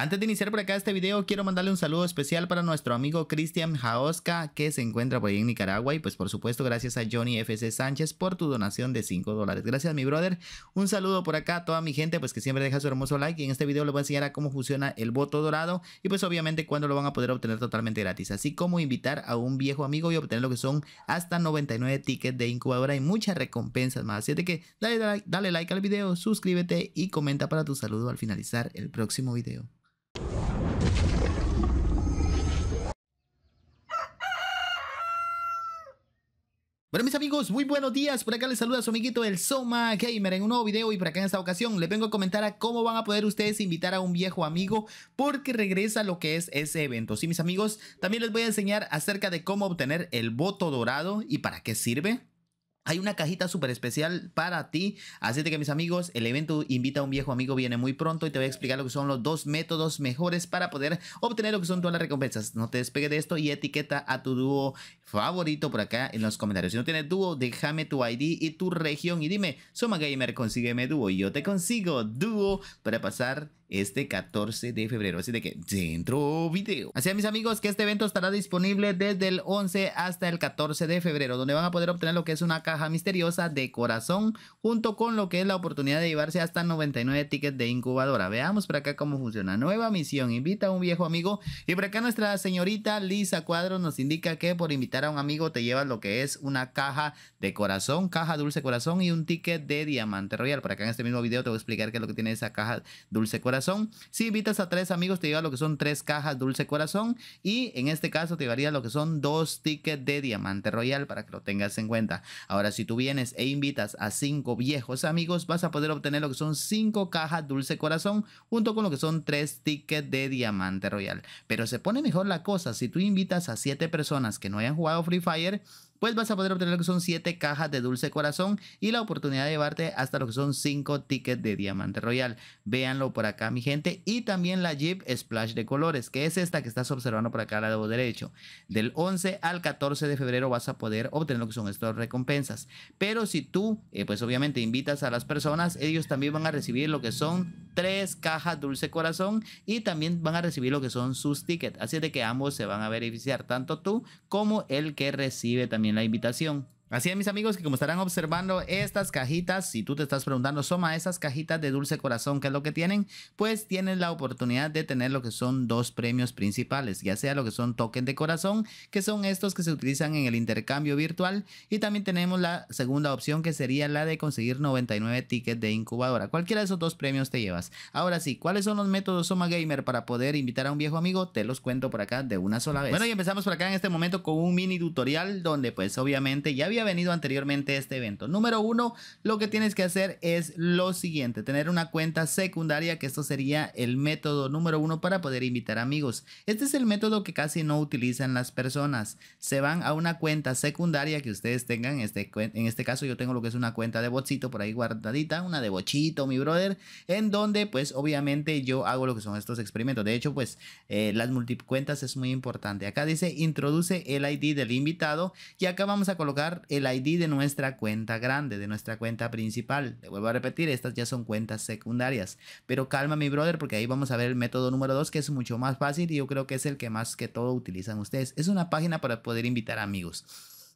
Antes de iniciar por acá este video, quiero mandarle un saludo especial para nuestro amigo Cristian Jaosca, que se encuentra por ahí en Nicaragua. Y pues por supuesto, gracias a Johnny FC Sánchez por tu donación de 5 dólares. Gracias, mi brother. Un saludo por acá a toda mi gente, pues que siempre deja su hermoso like. Y en este video les voy a enseñar a cómo funciona el voto dorado. Y pues obviamente cuándo lo van a poder obtener totalmente gratis. Así como invitar a un viejo amigo y obtener lo que son hasta 99 tickets de incubadora y muchas recompensas más. Así que dale, dale like al video, suscríbete y comenta para tu saludo al finalizar el próximo video. Bueno mis amigos, muy buenos días, por acá les saluda su amiguito el Soma Gamer en un nuevo video y por acá en esta ocasión les vengo a comentar a cómo van a poder ustedes invitar a un viejo amigo porque regresa lo que es ese evento. Sí mis amigos, también les voy a enseñar acerca de cómo obtener el voto dorado y para qué sirve. Hay una cajita súper especial para ti. Así que mis amigos, el evento Invita a un viejo amigo viene muy pronto y te voy a explicar lo que son los dos métodos mejores para poder obtener lo que son todas las recompensas. No te despegue de esto y etiqueta a tu dúo favorito por acá en los comentarios. Si no tienes dúo, déjame tu ID y tu región y dime, Soma Gamer, consígueme dúo. Y yo te consigo dúo para pasar este 14 de febrero. Así de que dentro video. Así a mis amigos, que este evento estará disponible desde el 11 hasta el 14 de febrero, donde van a poder obtener lo que es una caja misteriosa de corazón, junto con lo que es la oportunidad de llevarse hasta 99 tickets de incubadora. Veamos por acá cómo funciona. Nueva misión, invita a un viejo amigo. Y por acá nuestra señorita Lisa Cuadros nos indica que por invitar a un amigo te lleva lo que es una caja de corazón, caja dulce corazón y un ticket de diamante royal. Por acá en este mismo video te voy a explicar qué es lo que tiene esa caja dulce corazón si invitas a tres amigos, te lleva lo que son tres cajas dulce corazón. Y en este caso, te llevaría lo que son dos tickets de diamante royal para que lo tengas en cuenta. Ahora, si tú vienes e invitas a cinco viejos amigos, vas a poder obtener lo que son cinco cajas dulce corazón junto con lo que son tres tickets de diamante royal. Pero se pone mejor la cosa si tú invitas a siete personas que no hayan jugado Free Fire pues vas a poder obtener lo que son 7 cajas de Dulce Corazón y la oportunidad de llevarte hasta lo que son 5 tickets de Diamante Royal. Véanlo por acá, mi gente. Y también la Jeep Splash de colores, que es esta que estás observando por acá al lado derecho. Del 11 al 14 de febrero vas a poder obtener lo que son estas recompensas. Pero si tú, eh, pues obviamente invitas a las personas, ellos también van a recibir lo que son 3 cajas Dulce Corazón y también van a recibir lo que son sus tickets. Así de que ambos se van a beneficiar, tanto tú como el que recibe también la invitación. Así es, mis amigos, que como estarán observando estas cajitas, si tú te estás preguntando, Soma, esas cajitas de dulce corazón, que es lo que tienen? Pues tienes la oportunidad de tener lo que son dos premios principales, ya sea lo que son token de corazón, que son estos que se utilizan en el intercambio virtual, y también tenemos la segunda opción que sería la de conseguir 99 tickets de incubadora. Cualquiera de esos dos premios te llevas. Ahora sí, ¿cuáles son los métodos Soma Gamer para poder invitar a un viejo amigo? Te los cuento por acá de una sola vez. Bueno, y empezamos por acá en este momento con un mini tutorial donde pues obviamente ya había venido anteriormente este evento. Número uno, lo que tienes que hacer es lo siguiente, tener una cuenta secundaria, que esto sería el método número uno para poder invitar amigos. Este es el método que casi no utilizan las personas. Se van a una cuenta secundaria que ustedes tengan, este, en este caso yo tengo lo que es una cuenta de botcito por ahí guardadita, una de bochito, mi brother, en donde pues obviamente yo hago lo que son estos experimentos. De hecho pues eh, las multicuentas es muy importante. Acá dice introduce el ID del invitado y acá vamos a colocar el ID de nuestra cuenta grande, de nuestra cuenta principal. Le vuelvo a repetir, estas ya son cuentas secundarias. Pero calma mi brother porque ahí vamos a ver el método número 2 que es mucho más fácil y yo creo que es el que más que todo utilizan ustedes. Es una página para poder invitar amigos.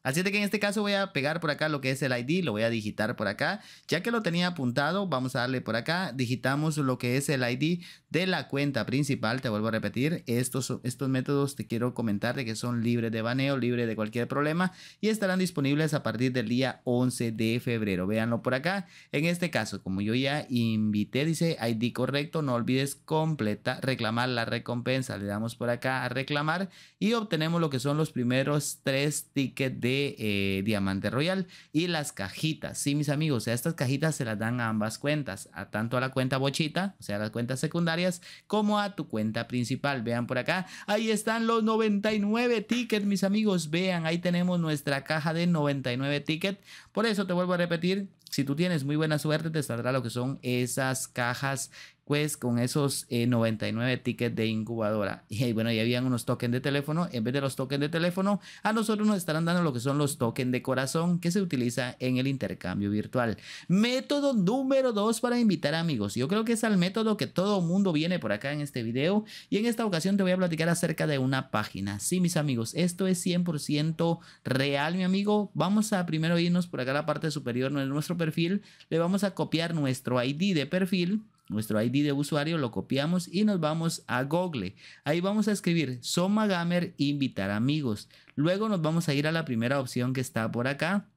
Así que en este caso voy a pegar por acá lo que es el ID, lo voy a digitar por acá. Ya que lo tenía apuntado, vamos a darle por acá, digitamos lo que es el ID de la cuenta principal. Te vuelvo a repetir, estos, estos métodos te quiero comentar de que son libres de baneo, libres de cualquier problema y estarán disponibles a partir del día 11 de febrero. Véanlo por acá. En este caso, como yo ya invité, dice ID correcto, no olvides completa, reclamar la recompensa. Le damos por acá a reclamar y obtenemos lo que son los primeros tres tickets de eh, Diamante Royal y las cajitas. Sí, mis amigos, estas cajitas se las dan a ambas cuentas, a tanto a la cuenta bochita, o sea, las cuentas secundarias, como a tu cuenta principal. Vean por acá, ahí están los 99 tickets, mis amigos. Vean, ahí tenemos nuestra caja de 99 tickets. Por eso te vuelvo a repetir, si tú tienes muy buena suerte, te saldrá lo que son esas cajas pues con esos 99 eh, tickets de incubadora. Y bueno, ya habían unos tokens de teléfono. En vez de los tokens de teléfono, a nosotros nos estarán dando lo que son los tokens de corazón que se utiliza en el intercambio virtual. Método número 2 para invitar amigos. Yo creo que es el método que todo mundo viene por acá en este video. Y en esta ocasión te voy a platicar acerca de una página. Sí, mis amigos, esto es 100% real, mi amigo. Vamos a primero irnos por acá a la parte superior de nuestro perfil. Le vamos a copiar nuestro ID de perfil nuestro ID de usuario, lo copiamos y nos vamos a Google. Ahí vamos a escribir Soma Gamer invitar amigos. Luego nos vamos a ir a la primera opción que está por acá.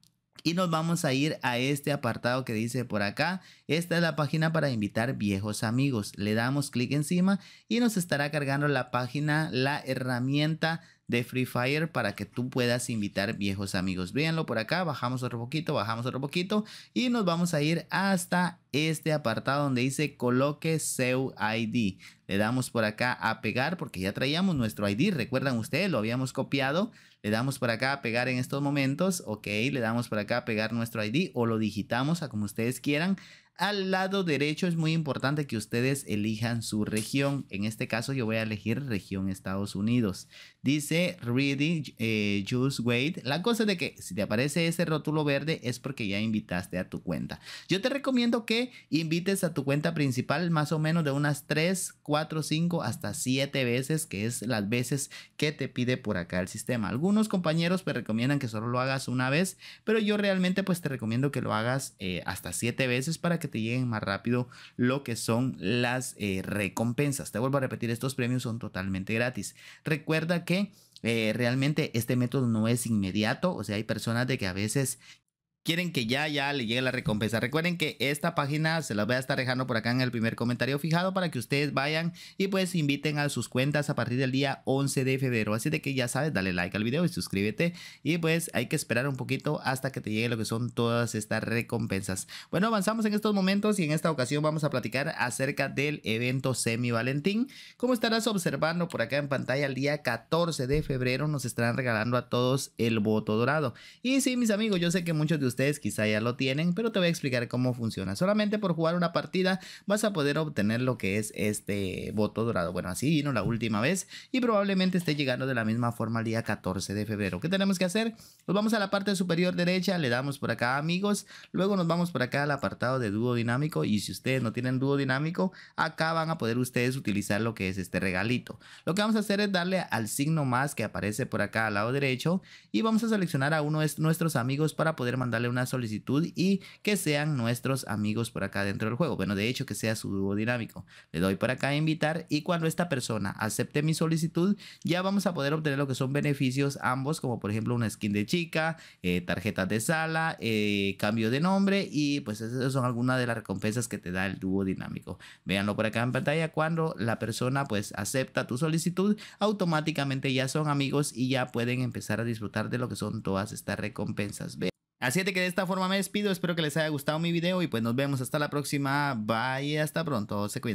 Y nos vamos a ir a este apartado que dice por acá. Esta es la página para invitar viejos amigos. Le damos clic encima y nos estará cargando la página, la herramienta de Free Fire para que tú puedas invitar viejos amigos. Véanlo por acá, bajamos otro poquito, bajamos otro poquito y nos vamos a ir hasta este apartado donde dice coloque seu ID. Le damos por acá a pegar porque ya traíamos nuestro ID. Recuerdan ustedes, lo habíamos copiado. Le damos por acá a pegar en estos momentos. Ok, le damos por acá a pegar nuestro ID o lo digitamos a como ustedes quieran. Al lado derecho es muy importante que ustedes elijan su región. En este caso yo voy a elegir región Estados Unidos. Dice Ready eh, Wade La cosa de que si te aparece ese rótulo verde es porque ya invitaste a tu cuenta. Yo te recomiendo que invites a tu cuenta principal más o menos de unas 3, 4, 5 hasta 7 veces, que es las veces que te pide por acá el sistema. Algunos compañeros me pues, recomiendan que solo lo hagas una vez, pero yo realmente pues te recomiendo que lo hagas eh, hasta 7 veces para que te lleguen más rápido lo que son las eh, recompensas. Te vuelvo a repetir, estos premios son totalmente gratis. Recuerda que... Eh, realmente este método no es inmediato, o sea, hay personas de que a veces quieren que ya, ya le llegue la recompensa. Recuerden que esta página se la voy a estar dejando por acá en el primer comentario fijado para que ustedes vayan y pues inviten a sus cuentas a partir del día 11 de febrero. Así de que ya sabes, dale like al video y suscríbete. Y pues hay que esperar un poquito hasta que te llegue lo que son todas estas recompensas. Bueno, avanzamos en estos momentos y en esta ocasión vamos a platicar acerca del evento Semi Valentín. Como estarás observando por acá en pantalla, el día 14 de febrero nos estarán regalando a todos el voto dorado. Y sí, mis amigos, yo sé que muchos de ustedes ustedes quizá ya lo tienen, pero te voy a explicar cómo funciona. Solamente por jugar una partida vas a poder obtener lo que es este voto dorado. Bueno, así vino la última vez y probablemente esté llegando de la misma forma el día 14 de febrero. ¿Qué tenemos que hacer? Nos vamos a la parte superior derecha, le damos por acá amigos, luego nos vamos por acá al apartado de dúo dinámico y si ustedes no tienen dúo dinámico, acá van a poder ustedes utilizar lo que es este regalito. Lo que vamos a hacer es darle al signo más que aparece por acá al lado derecho y vamos a seleccionar a uno de nuestros amigos para poder mandar una solicitud y que sean nuestros amigos por acá dentro del juego. Bueno, de hecho que sea su dúo dinámico. Le doy por acá a invitar y cuando esta persona acepte mi solicitud ya vamos a poder obtener lo que son beneficios ambos como por ejemplo una skin de chica, eh, tarjetas de sala, eh, cambio de nombre y pues esas son algunas de las recompensas que te da el dúo dinámico. Véanlo por acá en pantalla cuando la persona pues acepta tu solicitud automáticamente ya son amigos y ya pueden empezar a disfrutar de lo que son todas estas recompensas. Así es que de esta forma me despido, espero que les haya gustado mi video y pues nos vemos hasta la próxima. Bye, hasta pronto, se cuidan.